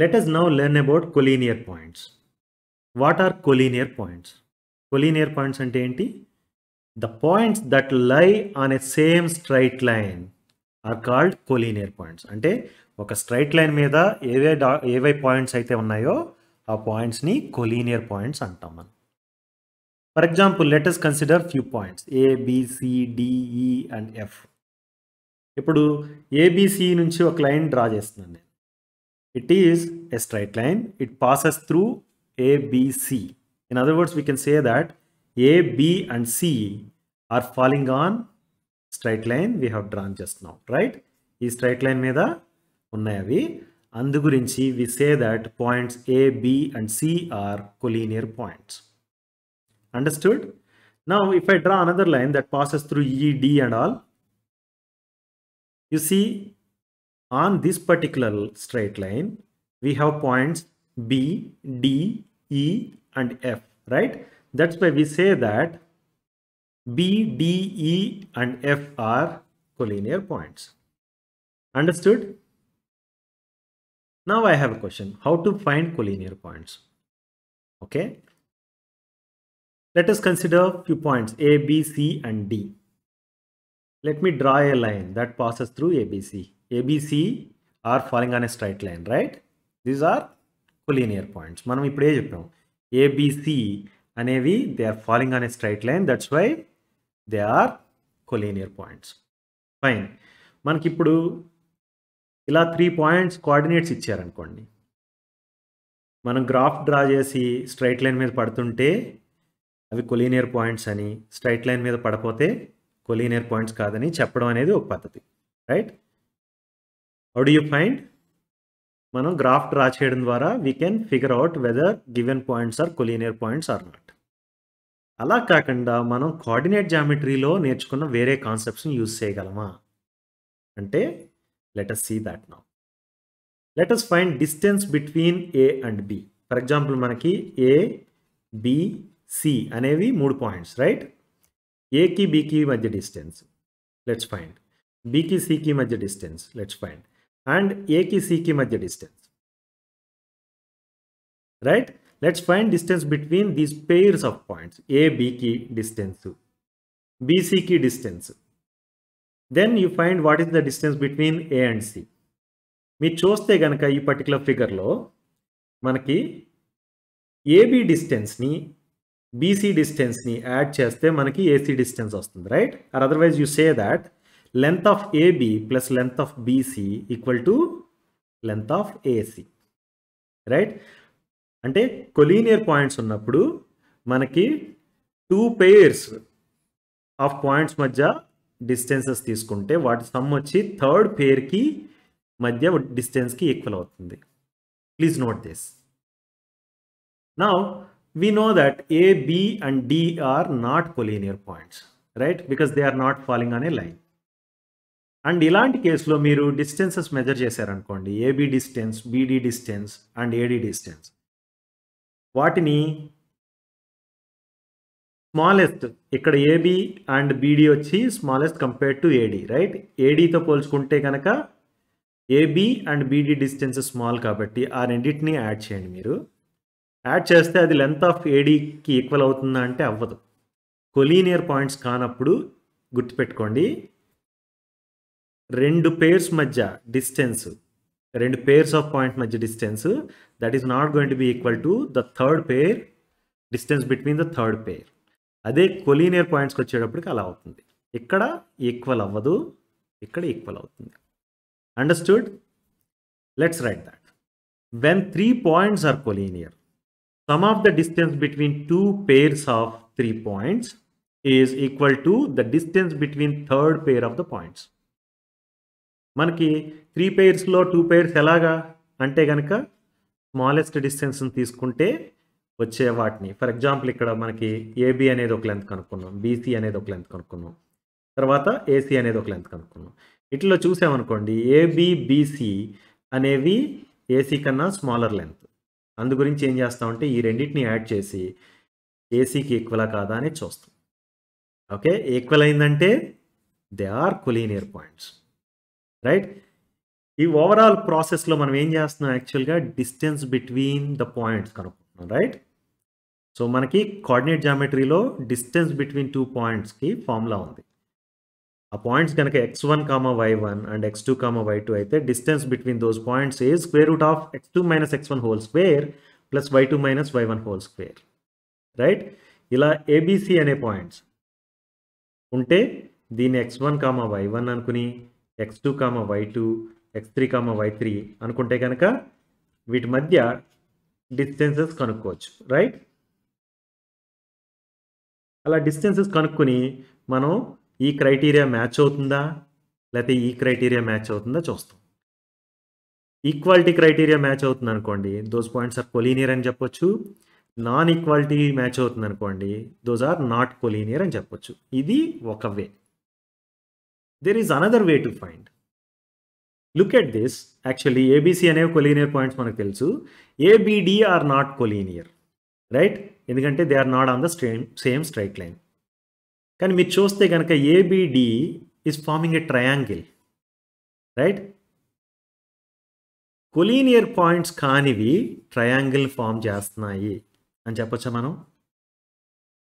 Let us now learn about collinear points. What are collinear points? Collinear points అంటే ఏంటి The points that lie on a same straight line are called collinear points. అంటే ఒక straight line మీద ఏవే ఏవే points అయితే ఉన్నాయో ఆ పాయింట్స్ని కొలీనియర్ పాయింట్స్ అంటాం మనం for example let us consider few points A B C D E and F ఇప్పుడు ఏబిసి నుంచి ఒక లైన్ డ్రా చేస్తున్నాను నేను it is a straight line it passes through a b c in other words we can say that a b and c are falling on straight line we have drawn just now right this straight line made the on way. And meda unnayavi andugurinchi we say that points a b and c are collinear points understood now if i draw another line that passes through e d and all you see on this particular straight line, we have points B, D, E and F, right? That's why we say that B, D, E and F are collinear points. Understood? Now I have a question. How to find collinear points? Okay. Let us consider few points A, B, C and D. Let me draw a line that passes through A, B, C. A B C are falling on a straight line right these are collinear points మనం ఇప్పుడే చెప్పాం A B C అనేవి they are falling on a straight line that's why they are collinear points fine మనకిప్పుడు ఇలా three points coordinates ఇచ్చారనుకోండి మనం graph draw చేసి straight line మీద పడుతుంటే అవి కొలీనియర్ పాయింట్స్ అని స్ట్రైట్ లైన్ మీద పడపోతే కొలీనియర్ పాయింట్స్ కాదని చెప్పడం అనేది ఒక పద్ధతి right how do you find మనం గ్రాఫ్ డ్రా చేయడం ద్వారా we can figure out whether given points are collinear points are not అలా కాకుండా మనం కోఆర్డినేట్ జామెట్రీలో నేర్చుకున్న వేరే కాన్సెప్ట్స్ని యూజ్ చేయగలమా అంటే let us see that now let us find distance between A and B for example మనకి ఏ బి సి అనేవి మూడు పాయింట్స్ రైట్ ఏకి బీకి మధ్య డిస్టెన్స్ లెట్స్ ఫైండ్ బీకి సికి మధ్య డిస్టెన్స్ లెట్స్ ఫైండ్ అండ్ ఏకి సికి మధ్య distance right let's find distance between these pairs of points ఏబికి డిస్టెన్స్ బీసీకి distance then you find what is the distance between A and C మీరు చూస్తే కనుక ఈ పర్టికులర్ ఫిగర్లో మనకి ఏబి డిస్టెన్స్ని బీసీ డిస్టెన్స్ని యాడ్ చేస్తే మనకి ఏసీ డిస్టెన్స్ వస్తుంది right or otherwise you say that length of A B plus length of B C equal to length of A C right అంటే కొలీనియర్ పాయింట్స్ ఉన్నప్పుడు మనకి టూ పెయిర్స్ ఆఫ్ పాయింట్స్ మధ్య డిస్టెన్సెస్ తీసుకుంటే వాటి సమ్ వచ్చి థర్డ్ పేర్కి మధ్య డిస్టెన్స్కి ఈక్వల్ అవుతుంది ప్లీజ్ నోట్ దిస్ నా we know that A B and D are not collinear points, right? Because they are not falling on line and ఇలాంటి కేసులో మీరు డిస్టెన్సెస్ మెజర్ చేశారనుకోండి A B distance B D distance and A D distance వాటిని smallest ఇక్కడ A B and B D వచ్చి smallest compared to A D right ఏడీతో పోల్చుకుంటే కనుక A B and B D distances small కాబట్టి ఆ రెండింటిని యాడ్ చేయండి మీరు యాడ్ చేస్తే అది లెంత్ ఆఫ్ ఏడీకి ఈక్వల్ అవుతుందా అంటే అవ్వదు కొలీనియర్ పాయింట్స్ కానప్పుడు గుర్తుపెట్టుకోండి రెండు పేర్స్ మధ్య డిస్టెన్స్ రెండు పేర్స్ ఆఫ్ పాయింట్ మధ్య distance that is not going to be equal to the third pair distance between the third pair అదే కొలీనియర్ పాయింట్స్కి వచ్చేటప్పటికి అలా అవుతుంది ఇక్కడ ఈక్వల్ అవ్వదు ఇక్కడ ఈక్వల్ అవుతుంది understood let's write that when three points are collinear sum of the distance between two pairs of three points is equal to the distance between third pair of the points మనకి three పెయిర్స్లో two pairs ఎలాగా అంటే కనుక smallest డిస్టెన్స్ని తీసుకుంటే వచ్చే వాటిని for example ఇక్కడ మనకి ఏబి అనేది ఒక లెంత్ కనుక్కున్నాం బీసీ అనేది ఒక లెంత్ కనుక్కున్నాం తర్వాత ఏసీ అనేది ఒక లెంత్ కనుక్కున్నాం ఇట్లో చూసామనుకోండి బీసీ అనేవి ఏసీ కన్నా స్మాలర్ లెంత్ అందు గురించి ఏం చేస్తామంటే ఈ రెండింటిని యాడ్ చేసి ఏసీకి ఈక్వలా కాదా అని చూస్తాం ఓకే ఈక్వల్ అయిందంటే they are collinear points right ఈ ఓవరాల్ ప్రాసెస్లో మనం ఏం చేస్తున్నాం యాక్చువల్గా డిస్టెన్స్ బిట్వీన్ ద పాయింట్స్ కనుక్కుంటున్నాం రైట్ సో మనకి కోఆర్డినేట్ జామెట్రీలో డిస్టెన్స్ బిట్వీన్ టూ పాయింట్స్కి ఫార్ములా ఉంది ఆ పాయింట్స్ కనుక x one comma y one and x two comma y two అయితే distance between those points a square root of x two minus x one whole square plus y two minus y one whole square right ఇలా A B C అనే points ఉంటే దీన్ని x one comma y one అనుకుని x two comma y two x three comma y three అనుకుంటే కనుక వీటి మధ్య distances కనుక్కోవచ్చు రైట్ అలా డిస్టెన్సెస్ కనుక్కొని మనం ఈ క్రైటీరియా మ్యాచ్ అవుతుందా లేకపోతే ఈ క్రైటీరియా మ్యాచ్ అవుతుందా చూస్తాం ఈక్వాలిటీ క్రైటీరియా మ్యాచ్ అవుతుంది అనుకోండి దోస్ పాయింట్స్ ఆర్ కొలీనియర్ అని చెప్పొచ్చు నాన్ ఈక్వాలిటీ మ్యాచ్ అవుతుంది అనుకోండి దోస్ ఆర్ నాట్ కొలీనియర్ అని చెప్పొచ్చు ఇది ఒక way there is another way to find. Look at this actually A B C అనేవి కొలీనియర్ పాయింట్స్ మనకు తెలుసు A B D are not collinear right ఎందుకంటే they are not on the stream same straight line కానీ మీరు చూస్తే కనుక A B D is forming a triangle right collinear points కానివి triangle form చేస్తున్నాయి అని చెప్పొచ్చా మనం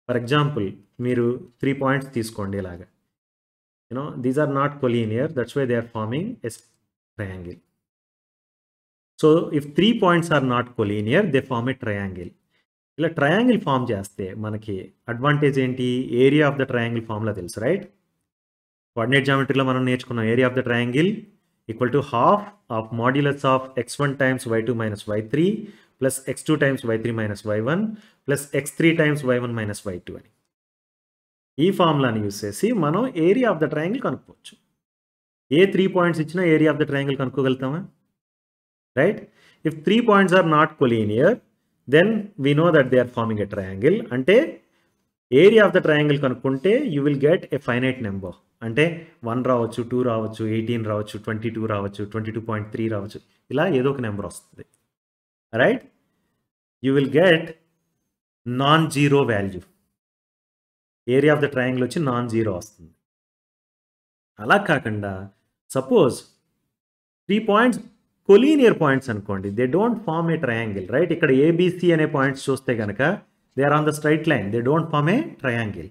ఫర్ ఎగ్జాంపుల్ మీరు త్రీ పాయింట్స్ తీసుకోండి ఇలాగా you know these are not collinear that's why they are forming a triangle so if three points are not collinear they form a triangle ఇలా triangle form చేస్తే మనకి అడ్వాంటేజ్ ఏంటి area of the triangle ఫామ్లా తెలుసు right coordinate జామెట్రీలో మనం నేర్చుకున్నాం area of the triangle equal to half of modulus of x one times y two minus y three plus x two times y three minus y one plus x three times y one minus y two అని ఈ ఫార్ములాని use చేసి మనం area of the triangle కనుక్కోవచ్చు ఏ three points ఇచ్చినా area of the triangle కనుక్కోగలుగుతామా right if three points are not collinear then we know that they are forming a triangle అంటే ఏరియా ఆఫ్ ద ట్రయాంగిల్ కనుక్కుంటే you will get a finite number అంటే one రావచ్చు two రావచ్చు eighteen రావచ్చు twenty two రావచ్చు twenty two point three రావచ్చు ఇలా ఏదో ఒక నెంబర్ వస్తుంది right you will get non zero value area of the triangle వచ్చి నాన్ జీరో వస్తుంది అలా కాకుండా suppose three points collinear points అనుకోండి they don't form a triangle right ఇక్కడ ఏబిసి అనే పాయింట్స్ చూస్తే కనుక they are on the straight line they don't form a triangle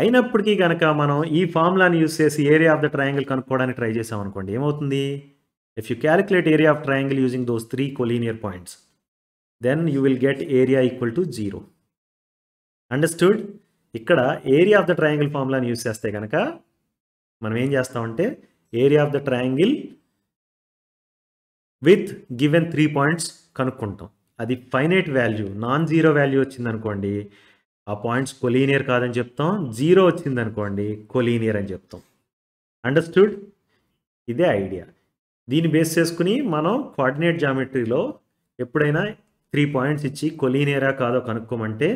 అయినప్పటికీ కనుక మనం ఈ ఫార్ములాని యూస్ చేసి ఏరియా ఆఫ్ ద ట్రయాంగిల్ కనుక్కోవడానికి ట్రై చేసాం అనుకోండి ఏమవుతుంది if you calculate area of triangle using those three collinear points then you will get area equal to zero understood ఇక్కడ ఏరియా ఆఫ్ ద ట్రయాంగిల్ ఫార్ములాని యూస్ చేస్తే కనుక మనం ఏం చేస్తామంటే area of the triangle with given three points కనుక్కుంటాం అది finite value non zero value వచ్చిందనుకోండి ఆ పాయింట్స్ కొలీనియర్ కాదని చెప్తాం జీరో వచ్చిందనుకోండి కొలీనియర్ అని చెప్తాం అండర్స్టూడ్ ఇదే ఐడియా దీన్ని బేస్ చేసుకుని మనం కోఆర్డినేట్ జామెట్రీలో ఎప్పుడైనా త్రీ పాయింట్స్ ఇచ్చి కొలీనియరా కాదో కనుక్కోమంటే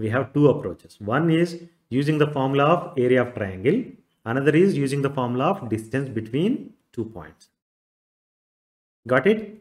we have two approaches. One is using the formula of area of triangle. Another is using the formula of distance between two points. Got it?